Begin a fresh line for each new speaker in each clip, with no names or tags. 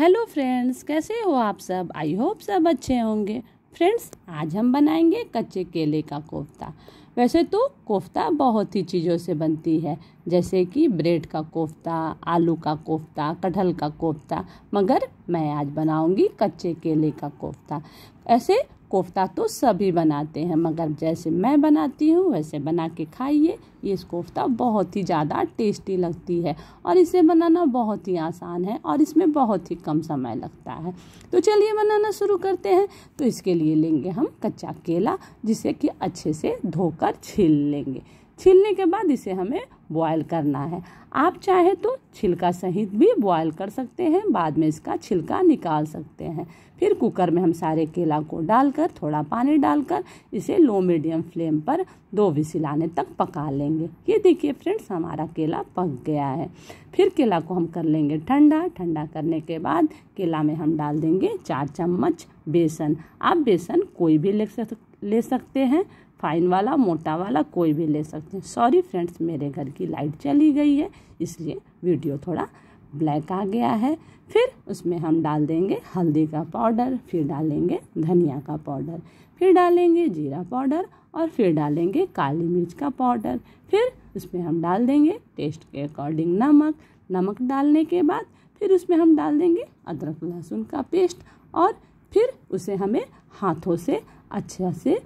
hello friends कैसे हो आप सब आई होप सब अच्छे होंगे फ्रेंड्स आज हम बनाएंगे कच्चे केले का कोफ्ता वैसे तो कोफ्ता बहुत ही चीज़ों से बनती है जैसे कि ब्रेड का कोफ्ता आलू का कोफ्ता कटहल का कोफ्ता मगर मैं आज बनाऊंगी कच्चे केले का कोफ्ता ऐसे कोफ्ता तो सभी बनाते हैं मगर जैसे मैं बनाती हूँ वैसे बना के खाइए ये कोफ्ता बहुत ही ज़्यादा टेस्टी लगती है और इसे बनाना बहुत ही आसान है और इसमें बहुत ही कम समय लगता है तो चलिए बनाना शुरू करते हैं तो इसके लिए लेंगे हम कच्चा केला जिसे कि अच्छे से धोकर छील लेंगे छीलने के बाद इसे हमें बॉयल करना है आप चाहे तो छिलका सहित भी बॉयल कर सकते हैं बाद में इसका छिलका निकाल सकते हैं फिर कुकर में हम सारे केला को डालकर थोड़ा पानी डालकर इसे लो मीडियम फ्लेम पर दो विसिल आने तक पका लेंगे ये देखिए फ्रेंड्स हमारा केला पक गया है फिर केला को हम कर लेंगे ठंडा ठंडा करने के बाद केला में हम डाल देंगे चार चम्मच बेसन आप बेसन कोई भी ले सकते हैं फाइन वाला मोटा वाला कोई भी ले सकते हैं सॉरी फ्रेंड्स मेरे घर की लाइट चली गई है इसलिए वीडियो थोड़ा ब्लैक आ गया है फिर उसमें हम डाल देंगे हल्दी का पाउडर फिर डालेंगे धनिया का पाउडर फिर डालेंगे जीरा पाउडर और फिर डालेंगे काली मिर्च का पाउडर फिर उसमें हम डाल देंगे टेस्ट के अकॉर्डिंग नमक नमक डालने के बाद फिर उसमें हम डाल देंगे अदरक लहसुन का पेस्ट और फिर उसे हमें हाथों से अच्छा से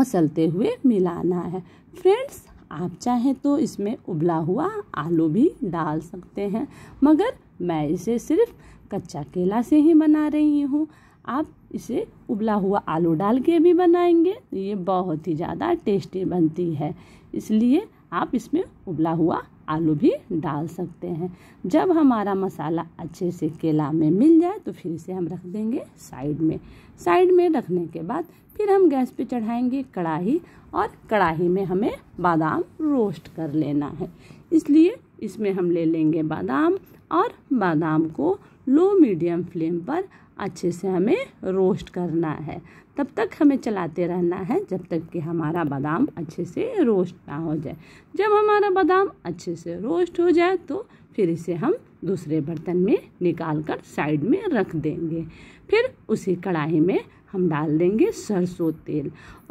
मसलते हुए मिलाना है फ्रेंड्स आप चाहें तो इसमें उबला हुआ आलू भी डाल सकते हैं मगर मैं इसे सिर्फ कच्चा केला से ही बना रही हूँ आप इसे उबला हुआ आलू डाल के भी बनाएंगे ये बहुत ही ज़्यादा टेस्टी बनती है इसलिए आप इसमें उबला हुआ आलू भी डाल सकते हैं जब हमारा मसाला अच्छे से केला में मिल जाए तो फिर इसे हम रख देंगे साइड में साइड में रखने के बाद फिर हम गैस पे चढ़ाएंगे कढ़ाई और कढ़ाई में हमें बादाम रोस्ट कर लेना है इसलिए इसमें हम ले लेंगे बादाम और बादाम को लो मीडियम फ्लेम पर अच्छे से हमें रोस्ट करना है तब तक हमें चलाते रहना है जब तक कि हमारा बादाम अच्छे से रोस्ट ना हो जाए जब हमारा बादाम अच्छे से रोस्ट हो जाए तो फिर इसे हम दूसरे बर्तन में निकाल कर साइड में रख देंगे फिर उसी कढ़ाई में हम डाल देंगे सरसों तेल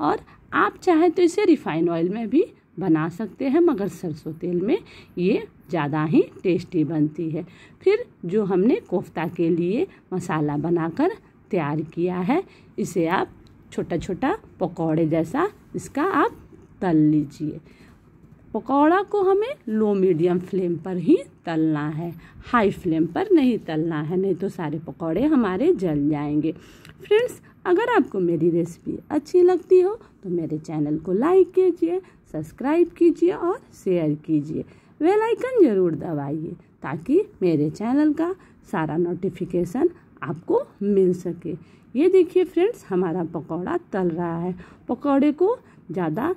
और आप चाहें तो इसे रिफाइन ऑयल में भी बना सकते हैं मगर सरसों तेल में ये ज़्यादा ही टेस्टी बनती है फिर जो हमने कोफ्ता के लिए मसाला बनाकर तैयार किया है इसे आप छोटा छोटा पकौड़े जैसा इसका आप तल लीजिए पकौड़ा को हमें लो मीडियम फ्लेम पर ही तलना है हाई फ्लेम पर नहीं तलना है नहीं तो सारे पकौड़े हमारे जल जाएंगे फ्रेंड्स अगर आपको मेरी रेसिपी अच्छी लगती हो तो मेरे चैनल को लाइक कीजिए सब्सक्राइब कीजिए और शेयर कीजिए वेल आइकन ज़रूर दबाइए ताकि मेरे चैनल का सारा नोटिफिकेशन आपको मिल सके ये देखिए फ्रेंड्स हमारा पकौड़ा तल रहा है पकौड़े को ज़्यादा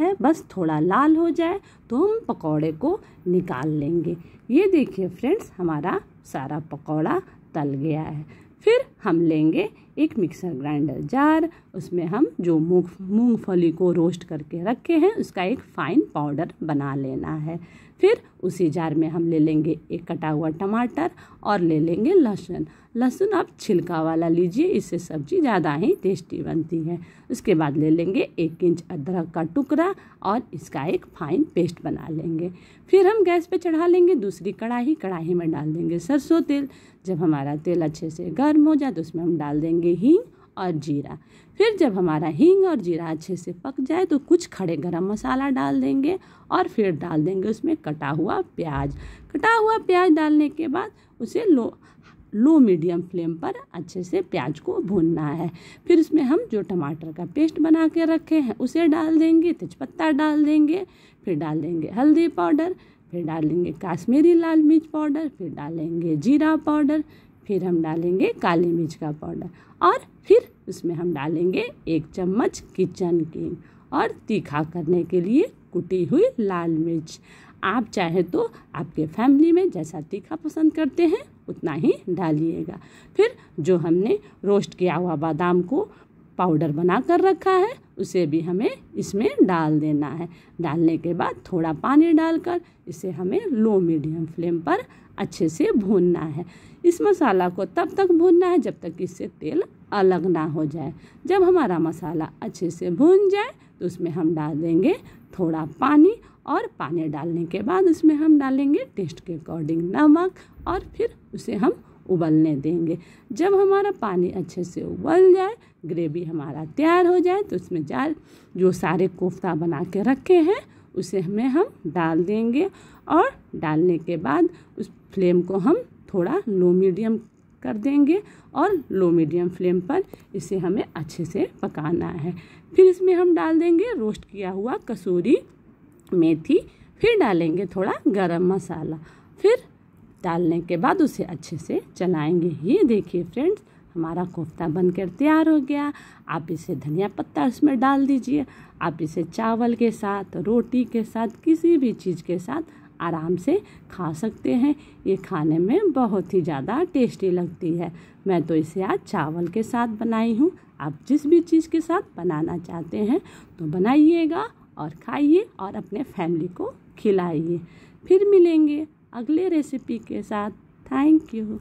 है बस थोड़ा लाल हो जाए तो हम पकौड़े को निकाल लेंगे ये देखिए फ्रेंड्स हमारा सारा पकौड़ा तल गया है फिर हम लेंगे एक मिक्सर ग्राइंडर जार उसमें हम जो मूंग मूँगफली को रोस्ट करके रखे हैं उसका एक फ़ाइन पाउडर बना लेना है फिर उसी जार में हम ले लेंगे एक कटा हुआ टमाटर और ले लेंगे लहसुन लहसुन आप छिलका वाला लीजिए इससे सब्जी ज़्यादा ही टेस्टी बनती है उसके बाद ले लेंगे एक इंच अदरक का टुकड़ा और इसका एक फाइन पेस्ट बना लेंगे फिर हम गैस पे चढ़ा लेंगे दूसरी कढ़ाई कढ़ाई में डाल देंगे सरसों तेल जब हमारा तेल अच्छे से गर्म हो जाए तो उसमें हम डाल देंगे हींग और जीरा फिर जब हमारा हींग और जीरा अच्छे से पक जाए तो कुछ खड़े गरम मसाला डाल देंगे और फिर डाल देंगे उसमें कटा हुआ प्याज कटा हुआ प्याज डालने के बाद उसे लो लो मीडियम फ्लेम पर अच्छे से प्याज को भूनना है फिर उसमें हम जो टमाटर का पेस्ट बना के रखे हैं उसे डाल देंगे तेजपत्ता डाल देंगे फिर डाल देंगे हल्दी पाउडर फिर डालेंगे काश्मीरी लाल मिर्च पाउडर फिर डालेंगे जीरा पाउडर फिर हम डालेंगे काली मिर्च का पाउडर और फिर उसमें हम डालेंगे एक चम्मच किचन किंग और तीखा करने के लिए कुटी हुई लाल मिर्च आप चाहे तो आपके फैमिली में जैसा तीखा पसंद करते हैं उतना ही डालिएगा फिर जो हमने रोस्ट किया हुआ बादाम को पाउडर बना कर रखा है उसे भी हमें इसमें डाल देना है डालने के बाद थोड़ा पानी डालकर इसे हमें लो मीडियम फ्लेम पर अच्छे से भूनना है इस मसाला को तब तक भूनना है जब तक इससे तेल अलग ना हो जाए जब हमारा मसाला अच्छे से भून जाए तो उसमें हम डाल देंगे थोड़ा पानी और पानी डालने के बाद उसमें हम डालेंगे टेस्ट के अकॉर्डिंग नमक और फिर उसे हम उबलने देंगे जब हमारा पानी अच्छे से उबल जाए ग्रेवी हमारा तैयार हो जाए तो उसमें जाल जो सारे कोफ्ता बना के रखे हैं उसे हमें हम डाल देंगे और डालने के बाद उस फ्लेम को हम थोड़ा लो मीडियम कर देंगे और लो मीडियम फ्लेम पर इसे हमें अच्छे से पकाना है फिर इसमें हम डाल देंगे रोस्ट किया हुआ कसूरी मेथी फिर डालेंगे थोड़ा गरम मसाला फिर डालने के बाद उसे अच्छे से चलाएंगे ये देखिए फ्रेंड्स हमारा कोफ्ता बनकर तैयार हो गया आप इसे धनिया पत्ता इसमें डाल दीजिए आप इसे चावल के साथ रोटी के साथ किसी भी चीज़ के साथ आराम से खा सकते हैं ये खाने में बहुत ही ज़्यादा टेस्टी लगती है मैं तो इसे आज चावल के साथ बनाई हूँ आप जिस भी चीज़ के साथ बनाना चाहते हैं तो बनाइएगा और खाइए और अपने फैमिली को खिलाइए फिर मिलेंगे अगले रेसिपी के साथ थैंक यू